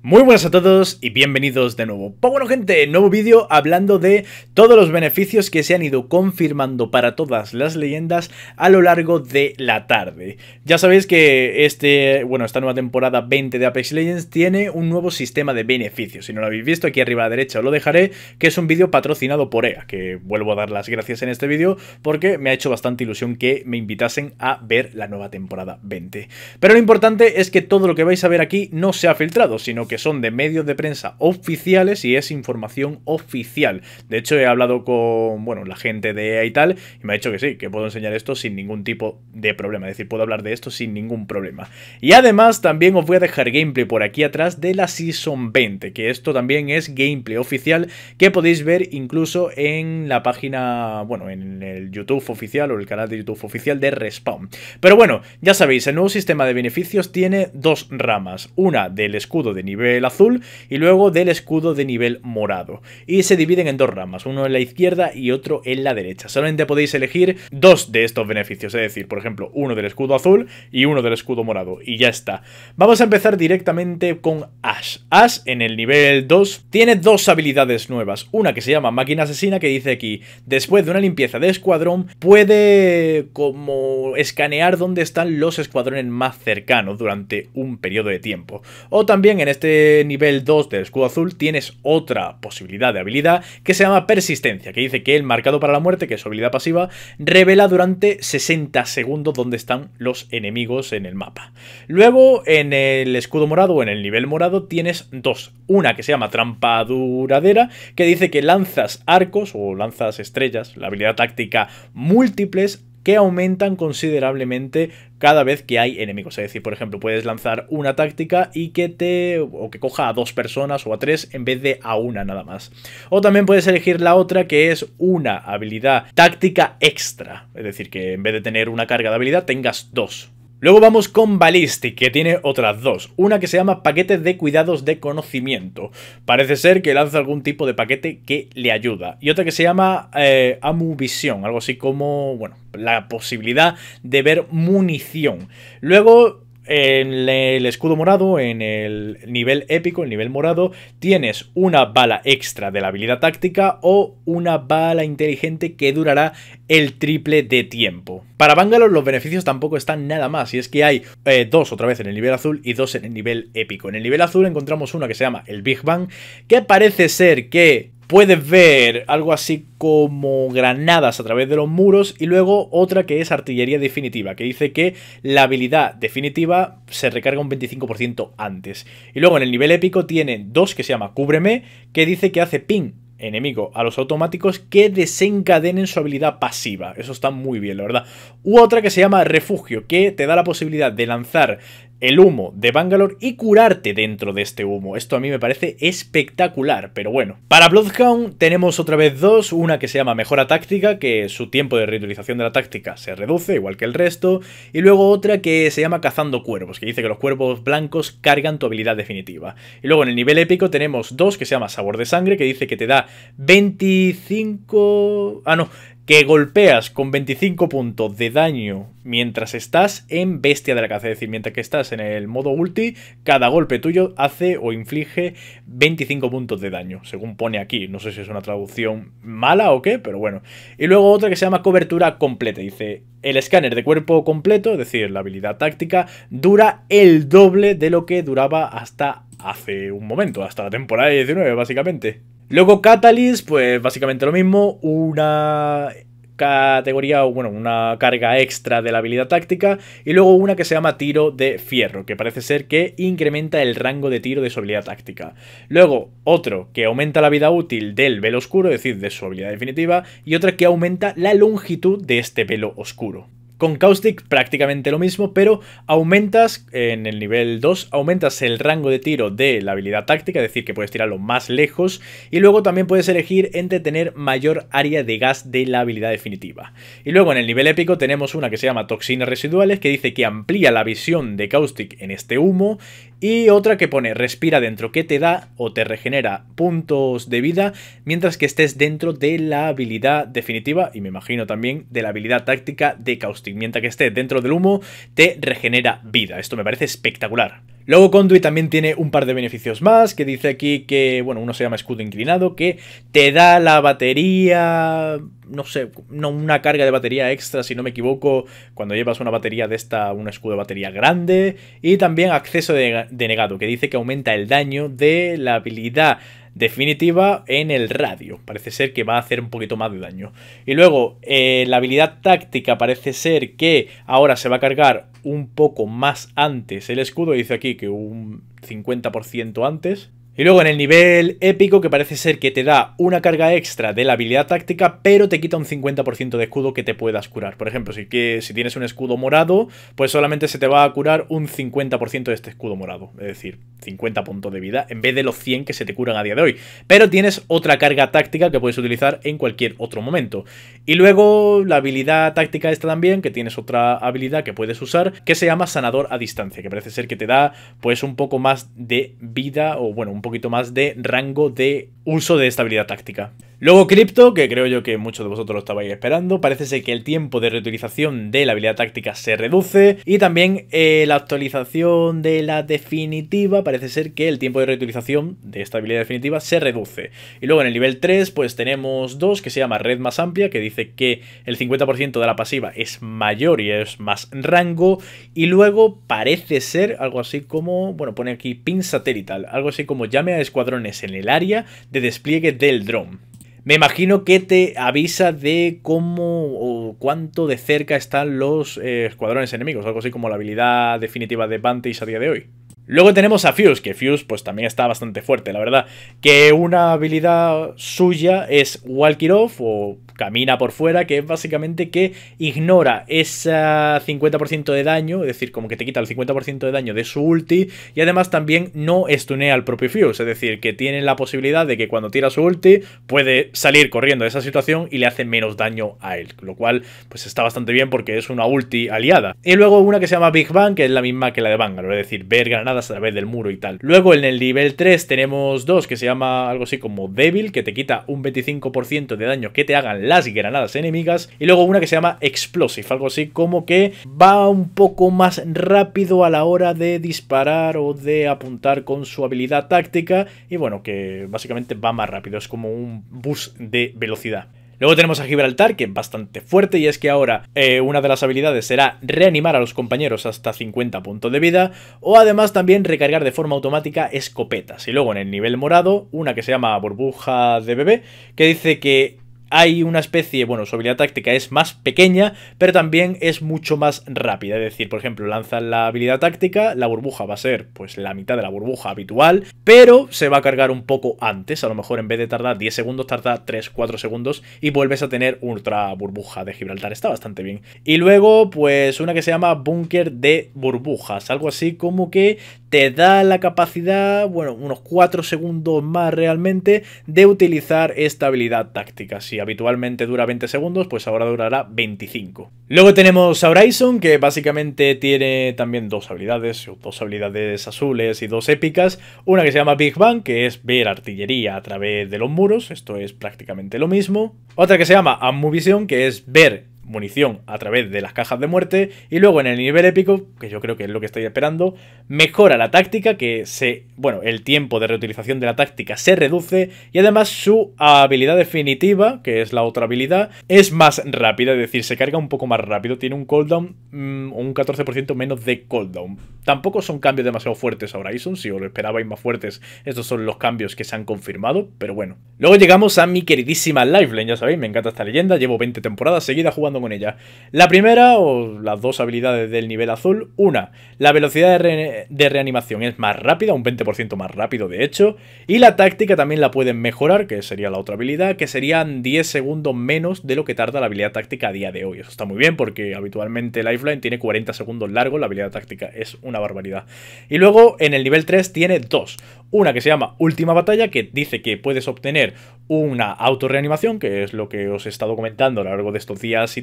Muy buenas a todos y bienvenidos de nuevo. Pues bueno gente, nuevo vídeo hablando de todos los beneficios que se han ido confirmando para todas las leyendas a lo largo de la tarde. Ya sabéis que este, bueno, esta nueva temporada 20 de Apex Legends tiene un nuevo sistema de beneficios. Si no lo habéis visto, aquí arriba a la derecha os lo dejaré, que es un vídeo patrocinado por EA, que vuelvo a dar las gracias en este vídeo porque me ha hecho bastante ilusión que me invitasen a ver la nueva temporada 20. Pero lo importante es que todo lo que vais a ver aquí no se ha filtrado, sino que que son de medios de prensa oficiales y es información oficial. De hecho, he hablado con, bueno, la gente de EA y tal, y me ha dicho que sí, que puedo enseñar esto sin ningún tipo de problema. Es decir, puedo hablar de esto sin ningún problema. Y además, también os voy a dejar gameplay por aquí atrás de la Season 20, que esto también es gameplay oficial que podéis ver incluso en la página, bueno, en el YouTube oficial o el canal de YouTube oficial de Respawn. Pero bueno, ya sabéis, el nuevo sistema de beneficios tiene dos ramas. Una del escudo de nivel azul y luego del escudo de nivel morado. Y se dividen en dos ramas, uno en la izquierda y otro en la derecha. Solamente podéis elegir dos de estos beneficios, es decir, por ejemplo, uno del escudo azul y uno del escudo morado. Y ya está. Vamos a empezar directamente con Ash. Ash en el nivel 2 tiene dos habilidades nuevas. Una que se llama máquina asesina que dice aquí, después de una limpieza de escuadrón, puede como escanear dónde están los escuadrones más cercanos durante un periodo de tiempo. O también en este este nivel 2 del escudo azul tienes otra posibilidad de habilidad que se llama persistencia, que dice que el marcado para la muerte, que es su habilidad pasiva, revela durante 60 segundos dónde están los enemigos en el mapa. Luego, en el escudo morado o en el nivel morado tienes dos. Una que se llama trampa duradera, que dice que lanzas arcos o lanzas estrellas, la habilidad táctica múltiples que aumentan considerablemente cada vez que hay enemigos. Es decir, por ejemplo, puedes lanzar una táctica y que te. o que coja a dos personas o a tres en vez de a una nada más. O también puedes elegir la otra que es una habilidad táctica extra. Es decir, que en vez de tener una carga de habilidad, tengas dos. Luego vamos con Ballistic, que tiene otras dos. Una que se llama Paquetes de Cuidados de Conocimiento. Parece ser que lanza algún tipo de paquete que le ayuda. Y otra que se llama eh, Amuvisión, algo así como, bueno, la posibilidad de ver munición. Luego en el escudo morado, en el nivel épico, el nivel morado, tienes una bala extra de la habilidad táctica o una bala inteligente que durará el triple de tiempo. Para Bangalore los beneficios tampoco están nada más, y es que hay eh, dos otra vez en el nivel azul y dos en el nivel épico. En el nivel azul encontramos una que se llama el Big Bang, que parece ser que Puedes ver algo así como granadas a través de los muros y luego otra que es artillería definitiva, que dice que la habilidad definitiva se recarga un 25% antes. Y luego en el nivel épico tiene dos que se llama Cúbreme, que dice que hace ping enemigo a los automáticos que desencadenen su habilidad pasiva. Eso está muy bien, la verdad. U otra que se llama refugio, que te da la posibilidad de lanzar el humo de Bangalore y curarte dentro de este humo. Esto a mí me parece espectacular, pero bueno. Para Bloodhound tenemos otra vez dos, una que se llama Mejora Táctica, que su tiempo de reutilización de la táctica se reduce, igual que el resto, y luego otra que se llama Cazando Cuervos, que dice que los cuervos blancos cargan tu habilidad definitiva. Y luego en el nivel épico tenemos dos, que se llama Sabor de Sangre, que dice que te da 25... Ah, no, que golpeas con 25 puntos de daño mientras estás en Bestia de la Caza. Es decir, mientras que estás en el modo ulti, cada golpe tuyo hace o inflige 25 puntos de daño, según pone aquí. No sé si es una traducción mala o qué, pero bueno. Y luego otra que se llama cobertura completa. Dice, el escáner de cuerpo completo, es decir, la habilidad táctica, dura el doble de lo que duraba hasta hace un momento, hasta la temporada 19 básicamente. Luego Catalyst, pues básicamente lo mismo, una categoría o bueno, una carga extra de la habilidad táctica y luego una que se llama tiro de fierro, que parece ser que incrementa el rango de tiro de su habilidad táctica. Luego otro que aumenta la vida útil del velo oscuro, es decir, de su habilidad definitiva, y otra que aumenta la longitud de este velo oscuro. Con Caustic prácticamente lo mismo, pero aumentas en el nivel 2, aumentas el rango de tiro de la habilidad táctica, es decir, que puedes tirarlo más lejos, y luego también puedes elegir entre tener mayor área de gas de la habilidad definitiva. Y luego en el nivel épico tenemos una que se llama Toxinas Residuales, que dice que amplía la visión de Caustic en este humo, y otra que pone respira dentro, que te da o te regenera puntos de vida mientras que estés dentro de la habilidad definitiva y me imagino también de la habilidad táctica de Caustic. Mientras que esté dentro del humo, te regenera vida. Esto me parece espectacular. Luego Conduit también tiene un par de beneficios más, que dice aquí que, bueno, uno se llama escudo inclinado, que te da la batería, no sé, no una carga de batería extra, si no me equivoco, cuando llevas una batería de esta, un escudo de batería grande, y también acceso denegado, que dice que aumenta el daño de la habilidad definitiva en el radio. Parece ser que va a hacer un poquito más de daño. Y luego, eh, la habilidad táctica parece ser que ahora se va a cargar un poco más antes el escudo. Dice aquí que un 50% antes. Y luego en el nivel épico, que parece ser que te da una carga extra de la habilidad táctica, pero te quita un 50% de escudo que te puedas curar. Por ejemplo, si, que, si tienes un escudo morado, pues solamente se te va a curar un 50% de este escudo morado. Es decir, 50 puntos de vida, en vez de los 100 que se te curan a día de hoy. Pero tienes otra carga táctica que puedes utilizar en cualquier otro momento. Y luego la habilidad táctica esta también, que tienes otra habilidad que puedes usar, que se llama sanador a distancia, que parece ser que te da pues un poco más de vida, o bueno, un poquito más de rango de uso de esta habilidad táctica. Luego Crypto, que creo yo que muchos de vosotros lo estabais esperando, parece ser que el tiempo de reutilización de la habilidad táctica se reduce y también eh, la actualización de la definitiva, parece ser que el tiempo de reutilización de esta habilidad definitiva se reduce. Y luego en el nivel 3 pues tenemos dos que se llama Red más amplia, que dice que el 50% de la pasiva es mayor y es más rango y luego parece ser algo así como, bueno pone aquí pin satelital, algo así como llame a escuadrones en el área de despliegue del dron. Me imagino que te avisa de cómo o cuánto de cerca están los eh, escuadrones enemigos, algo así como la habilidad definitiva de Bantis a día de hoy. Luego tenemos a Fuse, que Fuse pues también está bastante fuerte, la verdad. Que una habilidad suya es Walk Off o Camina por fuera, que es básicamente que ignora ese 50% de daño, es decir, como que te quita el 50% de daño de su ulti y además también no estunea al propio Fuse, es decir, que tiene la posibilidad de que cuando tira su ulti puede salir corriendo de esa situación y le hace menos daño a él, lo cual pues está bastante bien porque es una ulti aliada. Y luego una que se llama Big Bang, que es la misma que la de Bangalore, es decir, ver granada a través del muro y tal. Luego en el nivel 3 tenemos dos que se llama algo así como débil, que te quita un 25% de daño que te hagan las granadas enemigas. Y luego una que se llama explosive, algo así como que va un poco más rápido a la hora de disparar o de apuntar con su habilidad táctica. Y bueno, que básicamente va más rápido, es como un bus de velocidad. Luego tenemos a Gibraltar, que es bastante fuerte, y es que ahora eh, una de las habilidades será reanimar a los compañeros hasta 50 puntos de vida, o además también recargar de forma automática escopetas. Y luego en el nivel morado, una que se llama burbuja de bebé, que dice que hay una especie, bueno, su habilidad táctica es más pequeña, pero también es mucho más rápida. Es decir, por ejemplo, lanza la habilidad táctica, la burbuja va a ser pues la mitad de la burbuja habitual, pero se va a cargar un poco antes. A lo mejor en vez de tardar 10 segundos, tarda 3, 4 segundos y vuelves a tener ultra burbuja de Gibraltar. Está bastante bien. Y luego, pues una que se llama búnker de burbujas, algo así como que te da la capacidad, bueno, unos 4 segundos más realmente, de utilizar esta habilidad táctica. Si habitualmente dura 20 segundos, pues ahora durará 25. Luego tenemos a Horizon, que básicamente tiene también dos habilidades, dos habilidades azules y dos épicas. Una que se llama Big Bang, que es ver artillería a través de los muros, esto es prácticamente lo mismo. Otra que se llama Ammuvision, que es ver munición a través de las cajas de muerte. Y luego en el nivel épico, que yo creo que es lo que estáis esperando, mejora la táctica, que se. Bueno, el tiempo de reutilización de la táctica se reduce. Y además su habilidad definitiva, que es la otra habilidad, es más rápida, es decir, se carga un poco más rápido. Tiene un cooldown, mm, un 14% menos de cooldown. Tampoco son cambios demasiado fuertes a Horizon, si os lo esperabais más fuertes, estos son los cambios que se han confirmado, pero bueno. Luego llegamos a mi queridísima Lifeline, ya sabéis, me encanta esta leyenda, llevo 20 temporadas seguida jugando con ella. La primera, o las dos habilidades del nivel azul, una, la velocidad de, reanimación es más rápida, un 20% más rápido de hecho, y la táctica también la pueden mejorar, que sería la otra habilidad, que serían 10 segundos menos de lo que tarda la habilidad táctica a día de hoy. Eso está muy bien porque habitualmente Lifeline tiene 40 segundos largo, la habilidad táctica es una barbaridad. Y luego en el nivel 3 tiene dos. Una que se llama Última Batalla, que dice que puedes obtener una auto reanimación, que es lo que os he estado comentando a lo largo de estos días y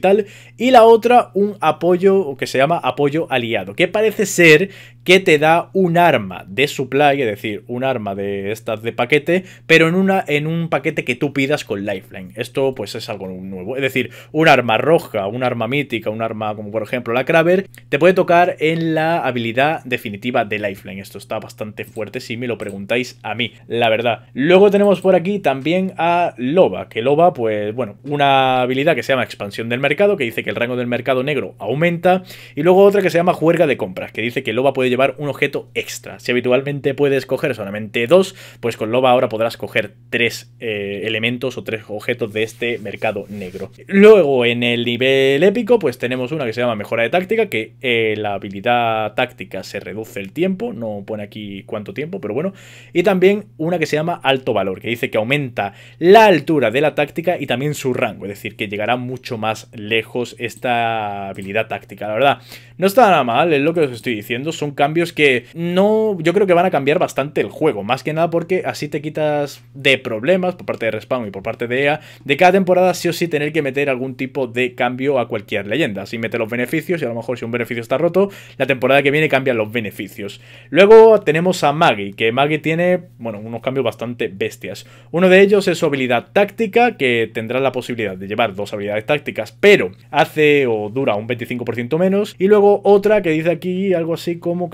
y la otra, un apoyo o que se llama apoyo aliado, que parece ser que te da un arma de supply, es decir, un arma de estas de paquete, pero en, una, en un paquete que tú pidas con Lifeline. Esto pues es algo nuevo. Es decir, un arma roja, un arma mítica, un arma como por ejemplo la craver te puede tocar en la habilidad definitiva de Lifeline. Esto está bastante fuerte si me lo preguntáis a mí, la verdad. Luego tenemos por aquí también a Loba, que Loba pues bueno, una habilidad que se llama expansión del mercado, que dice que el rango del mercado negro aumenta, y luego otra que se llama juerga de compras, que dice que Loba puede un objeto extra. Si habitualmente puedes coger solamente dos, pues con Loba ahora podrás coger tres eh, elementos o tres objetos de este mercado negro. Luego, en el nivel épico, pues tenemos una que se llama Mejora de Táctica, que eh, la habilidad táctica se reduce el tiempo, no pone aquí cuánto tiempo, pero bueno. Y también una que se llama Alto Valor, que dice que aumenta la altura de la táctica y también su rango, es decir, que llegará mucho más lejos esta habilidad táctica. La verdad, no está nada mal, es lo que os estoy diciendo, son cambios que no, yo creo que van a cambiar bastante el juego, más que nada porque así te quitas de problemas por parte de Respawn y por parte de EA de cada temporada sí o sí tener que meter algún tipo de cambio a cualquier leyenda. Así mete los beneficios y a lo mejor si un beneficio está roto, la temporada que viene cambian los beneficios. Luego tenemos a Maggie, que Maggie tiene, bueno, unos cambios bastante bestias. Uno de ellos es su habilidad táctica, que tendrá la posibilidad de llevar dos habilidades tácticas, pero hace o dura un 25% menos. Y luego otra que dice aquí algo así como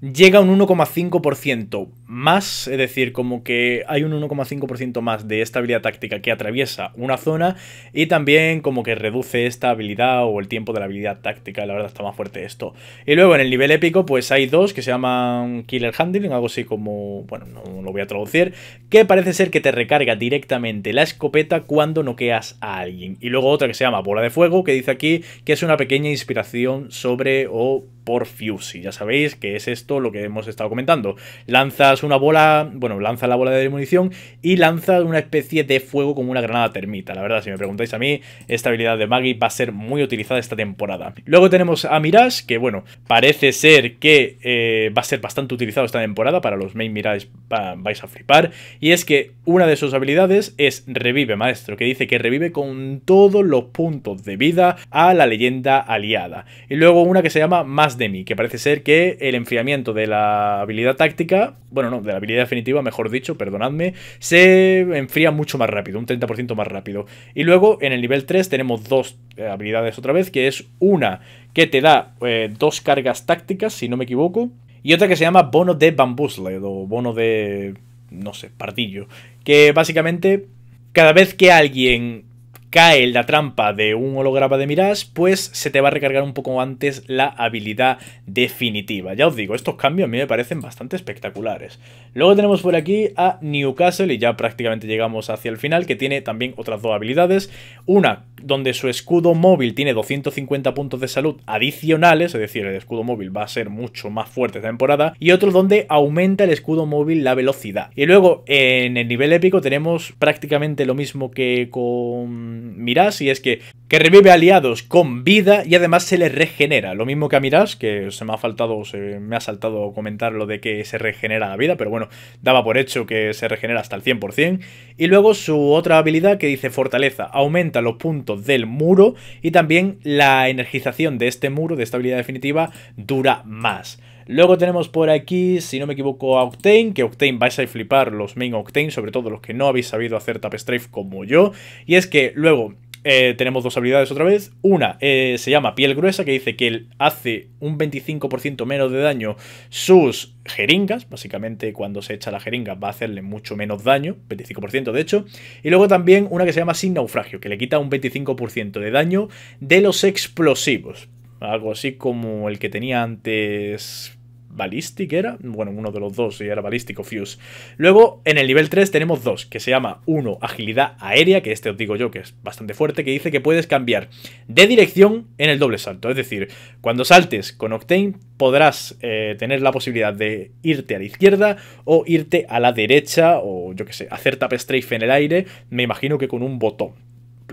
llega a un 1,5% más, es decir, como que hay un 1,5% más de esta habilidad táctica que atraviesa una zona y también como que reduce esta habilidad o el tiempo de la habilidad táctica, la verdad está más fuerte esto. Y luego en el nivel épico pues hay dos que se llaman Killer Handling, algo así como, bueno, no lo voy a traducir, que parece ser que te recarga directamente la escopeta cuando noqueas a alguien. Y luego otra que se llama Bola de Fuego, que dice aquí que es una pequeña inspiración sobre o por y ya sabéis que es esto lo que hemos estado comentando. Lanzas una bola, bueno, lanza la bola de munición y lanza una especie de fuego como una granada termita. La verdad, si me preguntáis a mí, esta habilidad de Maggie va a ser muy utilizada esta temporada. Luego tenemos a Mirage, que bueno, parece ser que eh, va a ser bastante utilizado esta temporada, para los main Mirage vais a flipar, y es que una de sus habilidades es Revive, maestro, que dice que revive con todos los puntos de vida a la leyenda aliada. Y luego una que se llama Más de mí, que parece ser que el enfriamiento de la habilidad táctica, bueno, de la habilidad definitiva, mejor dicho, perdonadme, se enfría mucho más rápido, un 30% más rápido. Y luego en el nivel 3 tenemos dos eh, habilidades otra vez, que es una que te da eh, dos cargas tácticas, si no me equivoco, y otra que se llama bono de Bambusled o bono de, no sé, pardillo, que básicamente cada vez que alguien cae en la trampa de un holograma de Miras, pues se te va a recargar un poco antes la habilidad definitiva. Ya os digo, estos cambios a mí me parecen bastante espectaculares. Luego tenemos por aquí a Newcastle y ya prácticamente llegamos hacia el final, que tiene también otras dos habilidades. Una donde su escudo móvil tiene 250 puntos de salud adicionales, es decir, el escudo móvil va a ser mucho más fuerte esta temporada, y otro donde aumenta el escudo móvil la velocidad. Y luego en el nivel épico tenemos prácticamente lo mismo que con Miras y es que, que revive aliados con vida y además se les regenera. Lo mismo que a Miras, que se me ha faltado, se me ha saltado comentar lo de que se regenera la vida, pero bueno, daba por hecho que se regenera hasta el 100%. Y luego su otra habilidad que dice fortaleza, aumenta los puntos del muro y también la energización de este muro, de esta habilidad definitiva, dura más. Luego tenemos por aquí, si no me equivoco, a Octane, que Octane vais a flipar los main Octane, sobre todo los que no habéis sabido hacer tapestrife como yo. Y es que luego eh, tenemos dos habilidades otra vez. Una eh, se llama piel gruesa, que dice que él hace un 25% menos de daño sus jeringas. Básicamente, cuando se echa la jeringa va a hacerle mucho menos daño, 25% de hecho. Y luego también una que se llama sin naufragio, que le quita un 25% de daño de los explosivos. Algo así como el que tenía antes Ballistic era, bueno, uno de los dos, y era balístico Fuse. Luego, en el nivel 3 tenemos dos, que se llama uno, Agilidad Aérea, que este os digo yo que es bastante fuerte, que dice que puedes cambiar de dirección en el doble salto. Es decir, cuando saltes con Octane podrás eh, tener la posibilidad de irte a la izquierda o irte a la derecha o yo que sé, hacer tap strafe en el aire, me imagino que con un botón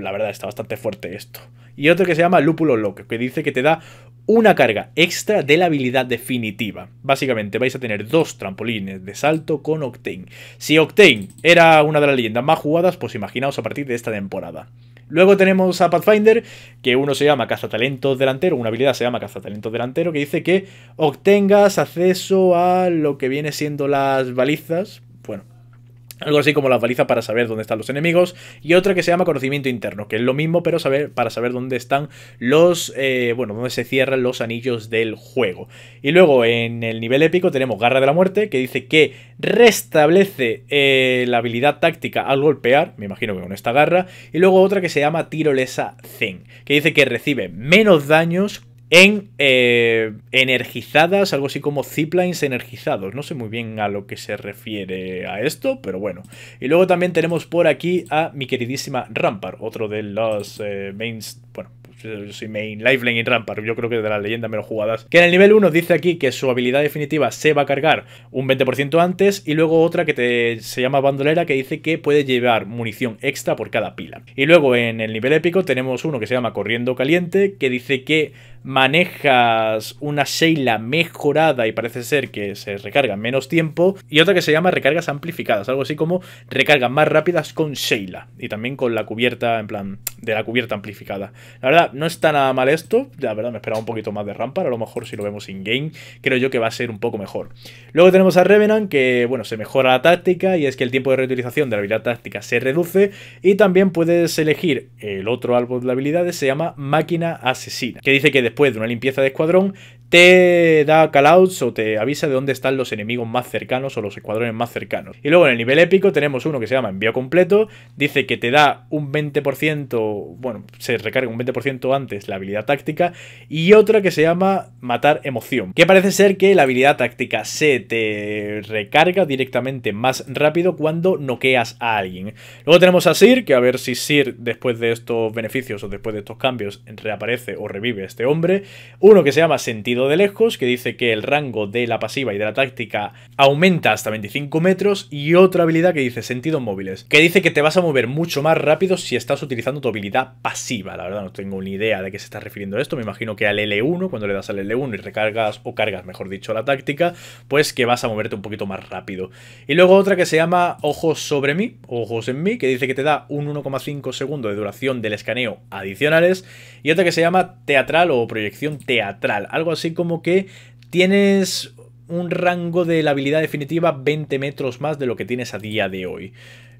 la verdad está bastante fuerte esto. Y otro que se llama Lúpulo Lock, que dice que te da una carga extra de la habilidad definitiva. Básicamente vais a tener dos trampolines de salto con Octane. Si Octane era una de las leyendas más jugadas, pues imaginaos a partir de esta temporada. Luego tenemos a Pathfinder, que uno se llama Cazatalentos Delantero, una habilidad se llama Cazatalentos Delantero, que dice que obtengas acceso a lo que viene siendo las balizas, algo así como la baliza para saber dónde están los enemigos. Y otra que se llama conocimiento interno, que es lo mismo, pero saber, para saber dónde están los. Eh, bueno, dónde se cierran los anillos del juego. Y luego en el nivel épico tenemos Garra de la Muerte, que dice que restablece eh, la habilidad táctica al golpear. Me imagino que con esta garra. Y luego otra que se llama Tirolesa Zen, que dice que recibe menos daños en eh, energizadas, algo así como ziplines energizados. No sé muy bien a lo que se refiere a esto, pero bueno. Y luego también tenemos por aquí a mi queridísima Rampar, otro de los eh, mains, bueno, pues yo soy main, Lifeline y Rampart, yo creo que de las leyendas menos jugadas. Que en el nivel 1 dice aquí que su habilidad definitiva se va a cargar un 20% antes y luego otra que se llama bandolera que dice que puede llevar munición extra por cada pila. Y luego en el nivel épico tenemos uno que se llama Corriendo Caliente que dice que manejas una Sheila mejorada y parece ser que se recarga en menos tiempo, y otra que se llama recargas amplificadas, algo así como recargas más rápidas con Sheila y también con la cubierta, en plan, de la cubierta amplificada. La verdad, no está nada mal esto, la verdad me esperaba un poquito más de rampa a lo mejor si lo vemos in-game, creo yo que va a ser un poco mejor. Luego tenemos a Revenant, que bueno, se mejora la táctica y es que el tiempo de reutilización de la habilidad táctica se reduce y también puedes elegir el otro árbol de habilidades, se llama Máquina Asesina, que dice que después Después de una limpieza de escuadrón, te da callouts o te avisa de dónde están los enemigos más cercanos o los escuadrones más cercanos. Y luego en el nivel épico tenemos uno que se llama envío completo, dice que te da un 20%, bueno, se recarga un 20% antes la habilidad táctica y otra que se llama matar emoción, que parece ser que la habilidad táctica se te recarga directamente más rápido cuando noqueas a alguien. Luego tenemos a Sir, que a ver si Sir después de estos beneficios o después de estos cambios reaparece o revive este hombre, uno que se llama sentir de lejos, que dice que el rango de la pasiva y de la táctica aumenta hasta 25 metros, y otra habilidad que dice sentidos móviles, que dice que te vas a mover mucho más rápido si estás utilizando tu habilidad pasiva. La verdad no tengo ni idea de qué se está refiriendo esto, me imagino que al L1, cuando le das al L1 y recargas, o cargas mejor dicho, la táctica, pues que vas a moverte un poquito más rápido. Y luego otra que se llama Ojos sobre mí, Ojos en mí, que dice que te da un 1,5 segundo de duración del escaneo adicionales, y otra que se llama Teatral o Proyección Teatral, algo así así como que tienes un rango de la habilidad definitiva 20 metros más de lo que tienes a día de hoy.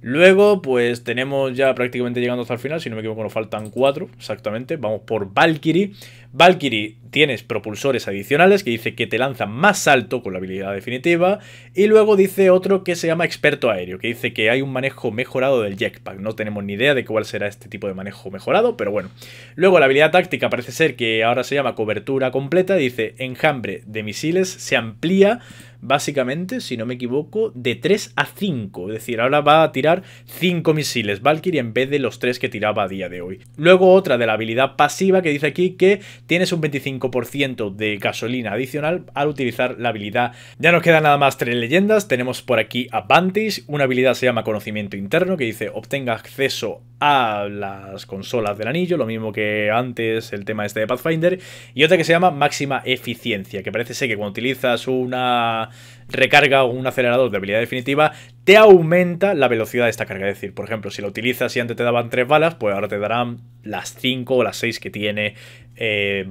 Luego, pues tenemos ya prácticamente llegando hasta el final, si no me equivoco nos faltan cuatro, exactamente, vamos por Valkyrie. Valkyrie tienes propulsores adicionales que dice que te lanza más alto con la habilidad definitiva y luego dice otro que se llama experto aéreo, que dice que hay un manejo mejorado del jetpack, no tenemos ni idea de cuál será este tipo de manejo mejorado, pero bueno. Luego la habilidad táctica parece ser que ahora se llama cobertura completa, dice enjambre de misiles, se amplía básicamente, si no me equivoco, de 3 a 5. Es decir, ahora va a tirar 5 misiles Valkyrie en vez de los 3 que tiraba a día de hoy. Luego otra de la habilidad pasiva que dice aquí que tienes un 25% de gasolina adicional al utilizar la habilidad. Ya nos quedan nada más 3 leyendas. Tenemos por aquí a Advantage. Una habilidad se llama Conocimiento Interno que dice obtenga acceso a las consolas del anillo, lo mismo que antes el tema este de Pathfinder. Y otra que se llama Máxima Eficiencia, que parece ser que cuando utilizas una recarga o un acelerador de habilidad definitiva, te aumenta la velocidad de esta carga. Es decir, por ejemplo, si lo utilizas y antes te daban 3 balas, pues ahora te darán las 5 o las 6 que tiene eh,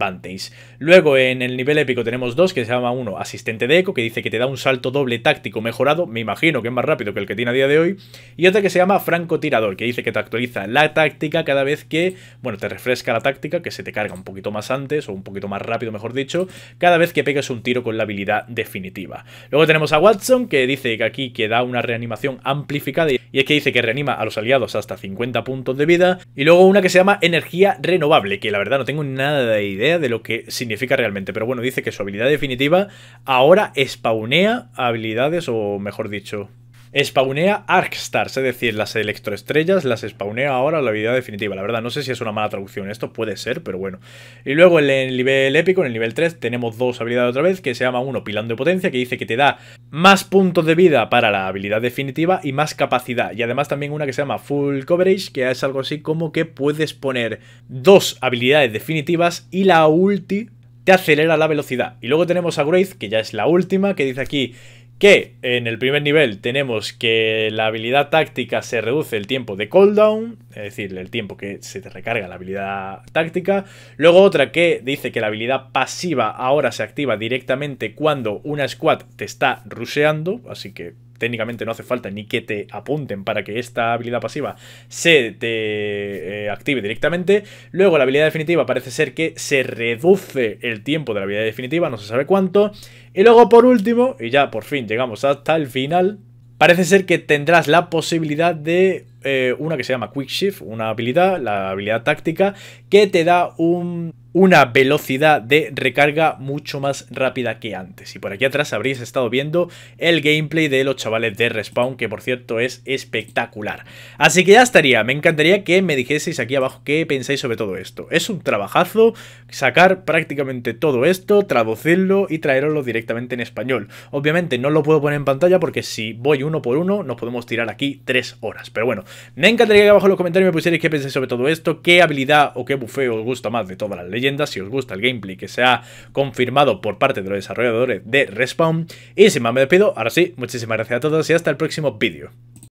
Luego en el nivel épico tenemos dos que se llama uno Asistente de Eco, que dice que te da un salto doble táctico mejorado, me imagino que es más rápido que el que tiene a día de hoy, y otra que se llama Francotirador, que dice que te actualiza la táctica cada vez que, bueno, te refresca la táctica, que se te carga un poquito más antes o un poquito más rápido, mejor dicho, cada vez que pegas un tiro con la habilidad definitiva. Luego tenemos a Watson, que dice que aquí que da una reanimación amplificada y es que dice que reanima a los aliados hasta 50 puntos de vida y luego una que se llama energía renovable, que la verdad no tengo nada de idea de lo que significa realmente, pero bueno, dice que su habilidad definitiva ahora spawnea habilidades o mejor dicho, Spawnea Arkstars, es decir, las electroestrellas las spawnea ahora la habilidad definitiva. La verdad, no sé si es una mala traducción, esto puede ser, pero bueno. Y luego en el nivel épico, en el nivel 3, tenemos dos habilidades otra vez, que se llama uno Pilando de Potencia, que dice que te da más puntos de vida para la habilidad definitiva y más capacidad. Y además también una que se llama Full Coverage, que es algo así como que puedes poner dos habilidades definitivas y la ulti te acelera la velocidad. Y luego tenemos a Grace, que ya es la última, que dice aquí que en el primer nivel tenemos que la habilidad táctica se reduce el tiempo de cooldown, es decir, el tiempo que se te recarga la habilidad táctica. Luego otra que dice que la habilidad pasiva ahora se activa directamente cuando una squad te está ruseando. así que técnicamente no hace falta ni que te apunten para que esta habilidad pasiva se te eh, active directamente. Luego la habilidad definitiva parece ser que se reduce el tiempo de la habilidad definitiva, no se sabe cuánto. Y luego por último, y ya por fin llegamos hasta el final, parece ser que tendrás la posibilidad de eh, una que se llama Quick Shift, una habilidad, la habilidad táctica, que te da una velocidad de recarga mucho más rápida que antes. Y por aquí atrás habréis estado viendo el gameplay de los chavales de Respawn, que por cierto es espectacular. Así que ya estaría, me encantaría que me dijeseis aquí abajo qué pensáis sobre todo esto. Es un trabajazo sacar prácticamente todo esto, traducirlo y traerlo directamente en español. Obviamente no lo puedo poner en pantalla porque si voy uno por uno nos podemos tirar aquí tres horas. Pero bueno, me encantaría que abajo en los comentarios me pusierais qué pensáis sobre todo esto, qué habilidad o qué bufeo os gusta más de todas las leyendas, si os gusta el gameplay que se ha confirmado por parte de los desarrolladores de Respawn. Y sin más me despido, ahora sí, muchísimas gracias a todos y hasta el próximo vídeo.